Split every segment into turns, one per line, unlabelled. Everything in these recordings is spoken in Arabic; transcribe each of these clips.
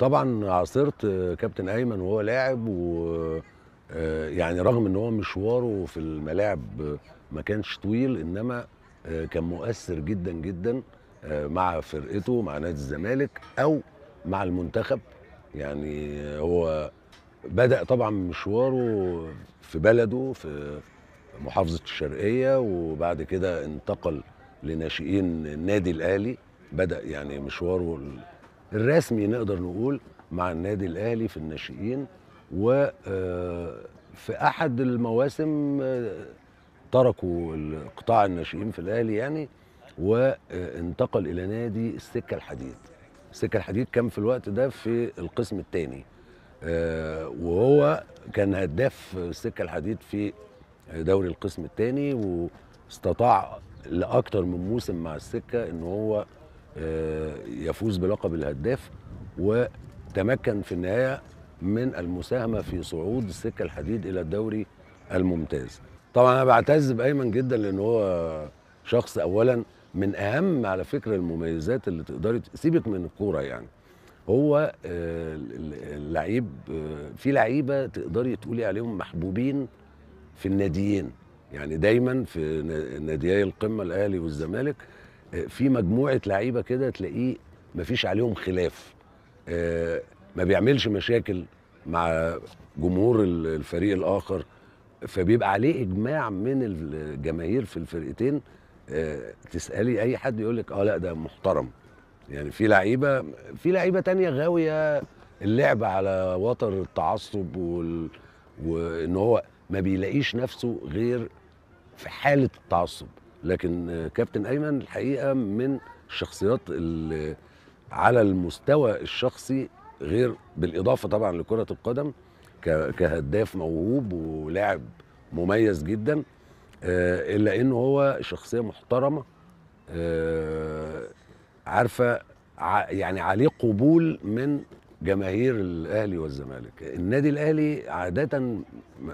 طبعا عاصرت كابتن ايمن وهو لاعب و آه، يعني رغم ان هو مشواره في الملاعب ما كانش طويل انما آه، كان مؤثر جدا جدا آه، مع فرقته مع نادي الزمالك او مع المنتخب يعني هو بدا طبعا مشواره في بلده في محافظه الشرقيه وبعد كده انتقل لناشئين النادي الاهلي بدا يعني مشواره الرسمي نقدر نقول مع النادي الاهلي في الناشئين و آه، في احد المواسم آه، تركوا قطاع الناشئين في الاهلي يعني وانتقل آه، الى نادي السكه الحديد السكه الحديد كان في الوقت ده في القسم الثاني وهو كان هداف السكه الحديد في دوري القسم الثاني واستطاع لاكثر من موسم مع السكه ان هو آه، يفوز بلقب الهداف وتمكن في النهايه من المساهمه في صعود السكه الحديد الى الدوري الممتاز. طبعا انا بعتز بايمن جدا لان هو شخص اولا من اهم على فكره المميزات اللي تقدري سيبك من الكوره يعني هو آه، اللعيب آه، في لعيبه تقدري تقولي عليهم محبوبين في الناديين يعني دايما في ناديي القمه الاهلي والزمالك في مجموعه لعيبه كده تلاقيه مفيش عليهم خلاف آه، ما بيعملش مشاكل مع جمهور الفريق الاخر فبيبقى عليه اجماع من الجماهير في الفرقتين آه، تسالي اي حد يقول لك اه لا ده محترم يعني في لعيبه في لعيبه تانية غاويه اللعب على وتر التعصب وال... وان هو ما بيلاقيش نفسه غير في حاله التعصب لكن كابتن ايمن الحقيقه من الشخصيات اللي على المستوى الشخصي غير بالاضافه طبعا لكره القدم كهداف موهوب ولاعب مميز جدا آه، الا انه هو شخصيه محترمه آه، عارفه يعني عليه قبول من جماهير الاهلي والزمالك النادي الاهلي عاده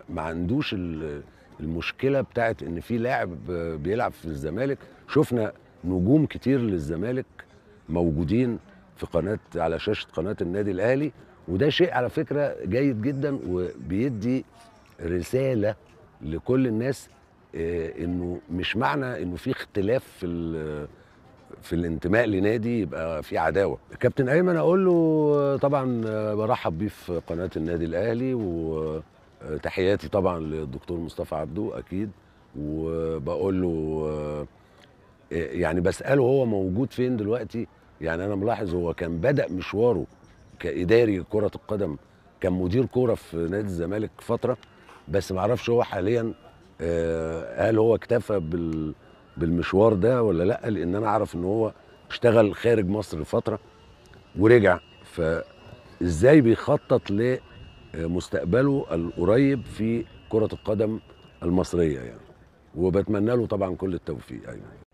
ما عندوش ال المشكله بتاعت ان في لاعب بيلعب في الزمالك شفنا نجوم كتير للزمالك موجودين في قناه على شاشه قناه النادي الاهلي وده شيء على فكره جيد جدا وبيدي رساله لكل الناس آه، انه مش معنى انه في اختلاف في في الانتماء لنادي يبقى في عداوه كابتن ايمن اقول له آه، طبعا آه، برحب بيه في قناه النادي الاهلي و آه، تحياتي طبعا للدكتور مصطفى عبدو اكيد وبقول له آه، إيه، يعني بساله هو موجود فين دلوقتي يعني انا ملاحظ هو كان بدا مشواره كاداري كره القدم كان مدير كوره في نادي الزمالك فتره بس ما اعرفش هو حاليا آه، هل هو اكتفى بال بالمشوار ده ولا لا لان انا اعرف ان هو اشتغل خارج مصر فتره ورجع فازاي بيخطط ل مستقبله القريب في كرة القدم المصرية يعني وبتمنى له طبعا كل التوفيق أيمن